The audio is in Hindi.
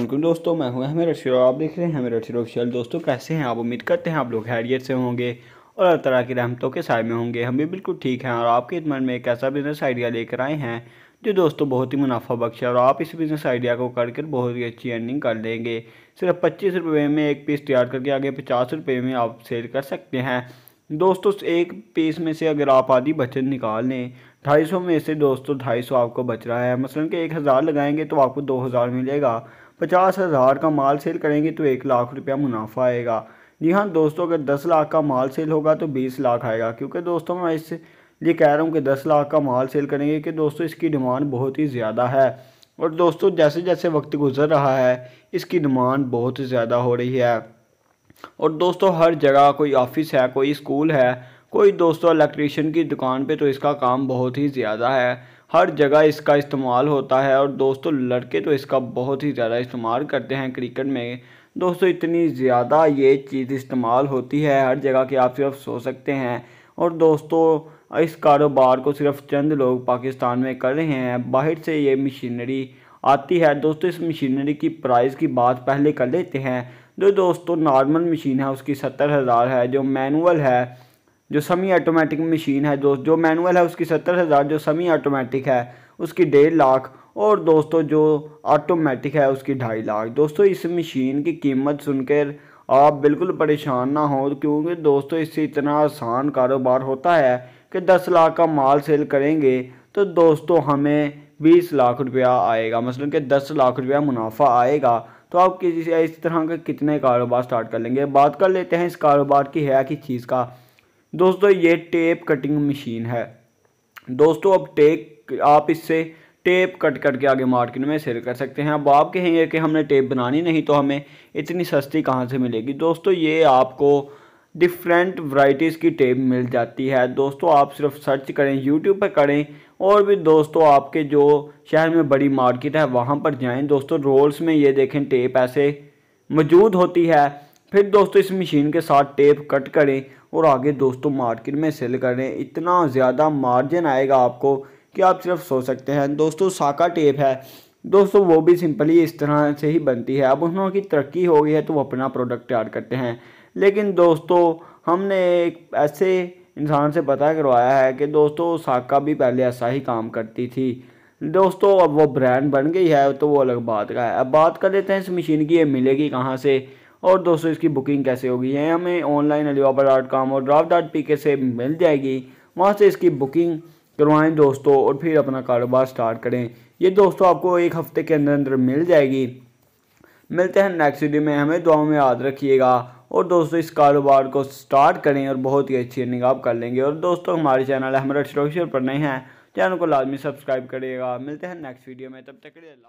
अल्लाम दोस्तों मैं हूँ हमें रशीर आप देख रहे हैं हमें रशीर ऑफिशियल दोस्तों कैसे हैं आप उम्मीद करते हैं आप लोग हैरियत से होंगे और हर तरह की रहमतों के साय में होंगे हम भी बिल्कुल ठीक हैं और आपके इतमान में एक ऐसा बिज़नेस आइडिया लेकर आए हैं जो दोस्तों बहुत ही मुनाफा बख्श है और आप इस बिज़नेस आइडिया को करके बहुत ही अच्छी अर्निंग कर लेंगे सिर्फ पच्चीस रुपये में एक पीस तैयार करके आगे पचास रुपये में आप सेल कर सकते हैं दोस्तों एक पीस में से अगर आप आधी बचत निकाल लें ढाई सौ में से दोस्तों ढाई सौ आपको बच रहा है मसलन के एक हज़ार लगाएंगे तो आपको दो हज़ार मिलेगा पचास हज़ार का माल सेल करेंगे तो एक लाख रुपया मुनाफा आएगा जी हाँ दोस्तों अगर दस लाख का माल सेल होगा तो बीस लाख आएगा क्योंकि दोस्तों मैं इस ये कह रहा हूँ कि दस लाख का माल सेल करेंगे कि दोस्तों इसकी डिमांड बहुत ही ज़्यादा है और दोस्तों जैसे जैसे वक्त गुजर रहा है इसकी डिमांड बहुत ज़्यादा हो रही है और दोस्तों हर जगह कोई ऑफिस है कोई स्कूल है कोई दोस्तों इलेक्ट्रीशियन की दुकान पे तो इसका काम बहुत ही ज़्यादा है हर जगह इसका इस्तेमाल होता है और दोस्तों लड़के तो इसका बहुत ही ज़्यादा इस्तेमाल करते हैं क्रिकेट में दोस्तों इतनी ज़्यादा ये चीज़ इस्तेमाल होती है हर जगह की आप सिर्फ सो सकते हैं और दोस्तों इस कारोबार को सिर्फ चंद लोग पाकिस्तान में कर रहे हैं बाहर से ये मशीनरी आती है दोस्तों इस मशीनरी की प्राइस की बात पहले कर लेते हैं जो दोस्तों नॉर्मल मशीन है उसकी सत्तर हज़ार है जो मैनुअल है जो समी ऑटोमेटिक मशीन है दोस्त जो मैनुअल है उसकी सत्तर हज़ार जो समी ऑटोमेटिक है उसकी डेढ़ लाख और दोस्तों जो ऑटोमेटिक है उसकी ढाई लाख दोस्तों इस मशीन की कीमत सुनकर आप बिल्कुल परेशान ना हो क्योंकि दोस्तों इससे इतना आसान कारोबार होता है कि दस लाख का माल सेल करेंगे तो दोस्तों हमें बीस लाख रुपया आएगा मसलन मतलब के दस लाख रुपया मुनाफा आएगा तो आप किसी इस तरह के कितने कारोबार स्टार्ट कर लेंगे बात कर लेते हैं इस कारोबार की है कि चीज़ का दोस्तों ये टेप कटिंग मशीन है दोस्तों अब टेप आप इससे टेप कट करके आगे मार्केट में सेल कर सकते हैं अब आप कहेंगे कि हमने टेप बनानी नहीं तो हमें इतनी सस्ती कहाँ से मिलेगी दोस्तों ये आपको डिफरेंट वराइटीज़ की टेप मिल जाती है दोस्तों आप सिर्फ सर्च करें यूट्यूब पर करें और भी दोस्तों आपके जो शहर में बड़ी मार्केट है वहाँ पर जाएं दोस्तों रोल्स में ये देखें टेप ऐसे मौजूद होती है फिर दोस्तों इस मशीन के साथ टेप कट करें और आगे दोस्तों मार्केट में सेल करें इतना ज़्यादा मार्जिन आएगा आपको कि आप सिर्फ सो सकते हैं दोस्तों साका टेप है दोस्तों वो भी सिंपली इस तरह से ही बनती है अब उन्होंने की तरक्की हो गई है तो वो अपना प्रोडक्ट तैयार करते हैं लेकिन दोस्तों हमने एक ऐसे इंसान से पता करवाया है कि दोस्तों साका भी पहले ऐसा ही काम करती थी दोस्तों अब वो ब्रांड बन गई है तो वो अलग बात का है अब बात कर लेते हैं इस मशीन की ये मिलेगी कहाँ से और दोस्तों इसकी बुकिंग कैसे होगी ये हमें ऑनलाइन अलीबाबा डॉट कॉम और ड्राफ डॉट पी के से मिल जाएगी वहाँ से इसकी बुकिंग करवाएं दोस्तों और फिर अपना कारोबार स्टार्ट करें ये दोस्तों आपको एक हफ्ते के अंदर अंदर मिल जाएगी मिलते हैं नेक्स्ट वीडियो में हमें दुआओं में याद रखिएगा और दोस्तों इस कारोबार को स्टार्ट करें और बहुत ही अच्छी निगाह कर लेंगे और दोस्तों हमारे चैनल हमारे स्टॉक पर नहीं है चैनल को लाजमी सब्सक्राइब करिएगा मिलते हैं नेक्स्ट वीडियो में तब तक अल्लाह